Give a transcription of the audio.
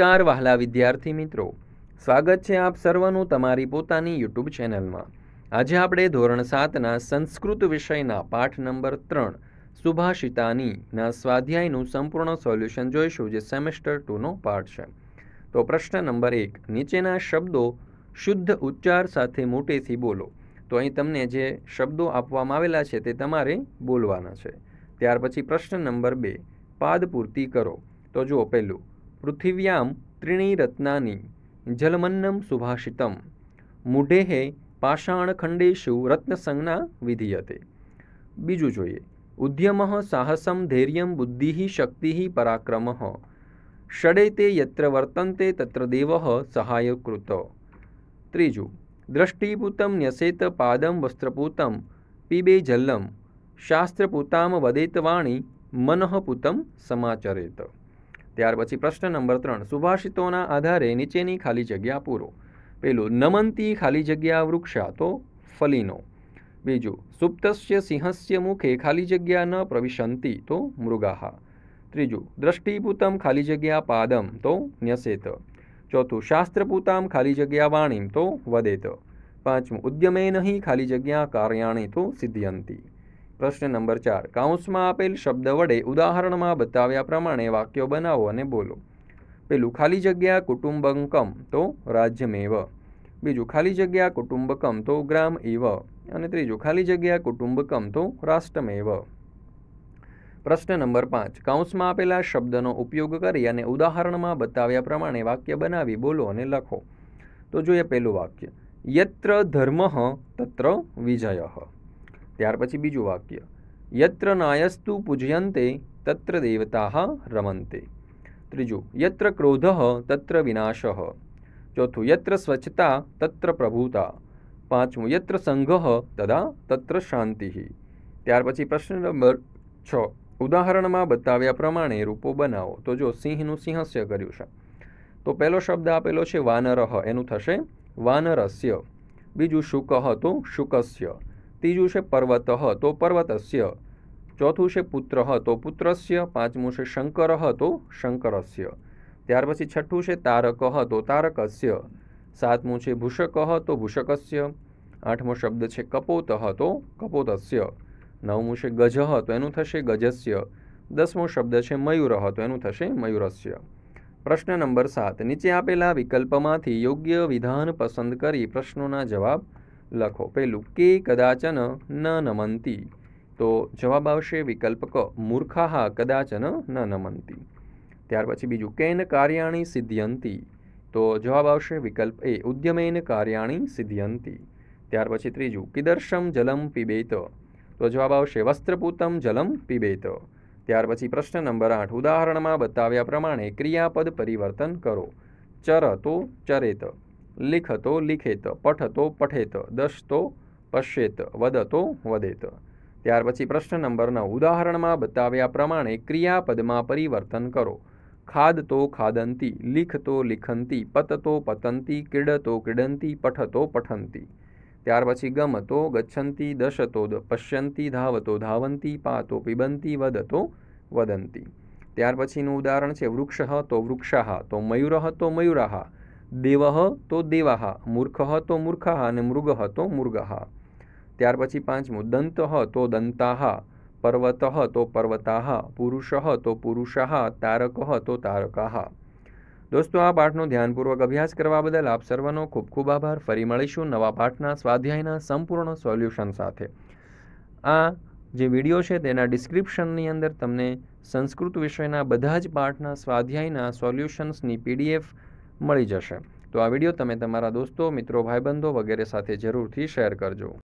નમસ્કાર વહાલા વિદ્યાર્થી મિત્રો સ્વાગત છે આપ સર્વનું તમારી પોતાની યુટ્યુબ ચેનલમાં આજે આપણે ધોરણ સાતના સંસ્કૃત વિષયના પાઠ નંબર ત્રણ સુભાષિતાનીના સ્વાધ્યાયનું સંપૂર્ણ સોલ્યુશન જોઈશું જે સેમેસ્ટર ટુનો પાઠ છે તો પ્રશ્ન નંબર એક નીચેના શબ્દો શુદ્ધ ઉચ્ચાર સાથે મોટેથી બોલો તો અહીં તમને જે શબ્દો આપવામાં આવેલા છે તે તમારે બોલવાના છે ત્યાર પછી પ્રશ્ન નંબર બે પાદ પૂર્તિ કરો તો જુઓ પહેલું પૃથિવ્યામ ત્રીણી રત્નાની જલમન્નમ સુભાષિતમ મૂઢેહે પાષાણખંડેશુ રત્નસંજ્ઞા વિધીયતે બીજું જોઈએ ઉદ્યમ સાહસમ ધૈર્યમ બુદ્ધિ શક્તિ પરાક્રમ ષડે તે યત્ર વર્તન્તે તત્ર દેવ સહાયકૃત ત્રીજું દ્રષ્ટિપૂતમ ન્યસેત પાદમ વસ્ત્રપૂતમ પીબે જલ્લમ શાસ્ત્રપૂતામ વદેત વાણી મનઃપૂતમ સમાચરેત ત્યાર પછી પ્રશ્ન નંબર ત્રણ સુભાષિતોના આધારે નીચેની ખાલી જગ્યા પૂરો પેલું નમંતી ખાલી જગ્યા વૃક્ષા તો ફલીનો બીજું સુપ્તસ્ય સિંહસ્ય મુખે ખાલી જગ્યા ન પ્રવિશંતી તો મૃગાહા ત્રીજું દ્રષ્ટિપૂતમ ખાલી જગ્યા પાદમ તો ન્યસેત ચોથું શાસ્ત્રપૂતામ ખાલી જગ્યા વાણીમ તો વદેત પાંચમું ઉદ્યમે નહીં ખાલી જગ્યા કાર્યાણી તો સિદ્ધયંતી પ્રશ્ન નંબર ચાર કાઉન્સમાં આપેલ શબ્દ વડે ઉદાહરણમાં બતાવ્યા પ્રમાણે વાક્યો બનાવો અને બોલો પેલું ખાલી જગ્યા કુટુંબકમ તો રાજ્યમેવ બીજું ખાલી જગ્યા કુટુંબકમ તો ગ્રામ એવ અને ત્રીજું ખાલી જગ્યા કુટુંબકમ તો રાષ્ટ્રમેવ પ્રશ્ન નંબર પાંચ કાઉન્સમાં આપેલા શબ્દનો ઉપયોગ કરી અને ઉદાહરણમાં બતાવ્યા પ્રમાણે વાક્ય બનાવી બોલો અને લખો તો જોઈએ પહેલું વાક્ય યત્ર ધર્મ તત્ર વિજય ત્યાર પછી બીજું વાક્ય યત્ર નાયસ્તુ પૂજયંતે તત્ર દેવતા રમંતે ત્રીજું યત્ર ક્રોધ તત્ર વિનાશ ચોથું યત્ર સ્વચ્છતા તત્ર પ્રભુતા પાંચમું યત્ર સંઘ તદા તત્ર શાંતિ ત્યાર પછી પ્રશ્ન નંબર છ ઉદાહરણમાં બતાવ્યા પ્રમાણે રૂપો બનાવો તો જો સિંહનું સિંહસ્ય કર્યું છે તો પહેલો શબ્દ આપેલો છે વાનરહ એનું થશે વાનરસ્ય બીજું શુકહ તો શુકસ્ય ત્રીજું છે પર્વત તો પર્વતસ્ય ચોથું છે પુત્ર તો પુત્રસ્ય પાંચમું છે શંકર તો શંકરસ્ય ત્યાર પછી છઠ્ઠું છે તારક તો તારકસ્ય સાતમું છે ભૂષક તો ભૂષકસ્ય આઠમો શબ્દ છે કપોત તો કપોતસ્ય નવમું છે ગજ તો એનું થશે ગજસ્ય દસમો શબ્દ છે મયુર તો એનું થશે મયુરસ્ય પ્રશ્ન નંબર સાત નીચે આપેલા વિકલ્પમાંથી યોગ્ય વિધાન પસંદ કરી પ્રશ્નોના જવાબ લખો પહેલું કે કદાચન ન નમંતી તો જવાબ આવશે વિકલ્પ ક મૂર્ખાહ કદાચન ન નમંતી ત્યાર પછી બીજું કેન કાર્યાણી સિદ્ધ્યંતી તો જવાબ આવશે વિકલ્પ એ ઉદ્યમેન કાર્યાણી સિદ્ધ્યંતી ત્યાર પછી ત્રીજું કિદર્શમ જલમ પીબેત તો જવાબ આવશે વસ્ત્રપૂતમ જલમ પીબેત ત્યાર પછી પ્રશ્ન નંબર આઠ ઉદાહરણમાં બતાવ્યા પ્રમાણે ક્રિયાપદ પરિવર્તન કરો ચર તો ચરેત લિખતો લિખેત પઠતો પઠેત દશતો પશ્યેત વદતો વદેત ત્યાર પછી પ્રશ્ન નંબરના ઉદાહરણમાં બતાવ્યા પ્રમાણે ક્રિયાપદમાં પરિવર્તન કરો ખાદતો ખાદંતી લિખતો લિખંતી પતતો પતંતી ક્રીડતો ક્રીડંતી પઠતો પઠંતી ત્યાર પછી ગમતો ગચ્છંતી દશતો પશ્યંતી ધાવતો ધાવંતી પાતો પીબંતી વદતો વદંતી ત્યાર પછીનું ઉદાહરણ છે વૃક્ષ તો વૃક્ષા તો મયુર તો મયુરાહ દેવહ તો દેવાહ મૂર્ખહ તો મૂર્ખા અને મૃગ તો મૃગહ ત્યાર પછી પાંચમું દંતહ તો દંતાહ પર્વતઃ તો પર્વતાહ પુરુષહ તો પુરુષાહ તારકહ તો તારકાહ દોસ્તો આ પાઠનો ધ્યાનપૂર્વક અભ્યાસ કરવા બદલ આપ સર્વનો ખૂબ ખૂબ આભાર ફરી મળીશું નવા પાઠના સ્વાધ્યાયના સંપૂર્ણ સોલ્યુશન સાથે આ જે વિડીયો છે તેના ડિસ્ક્રિપ્શનની અંદર તમને સંસ્કૃત વિષયના બધા જ પાઠના સ્વાધ્યાયના સોલ્યુશન્સની પીડીએફ મળી જશે તો આ વિડીયો તમે તમારા દોસ્તો મિત્રો ભાઈબંધો વગેરે સાથે જરૂરથી શેર કરજો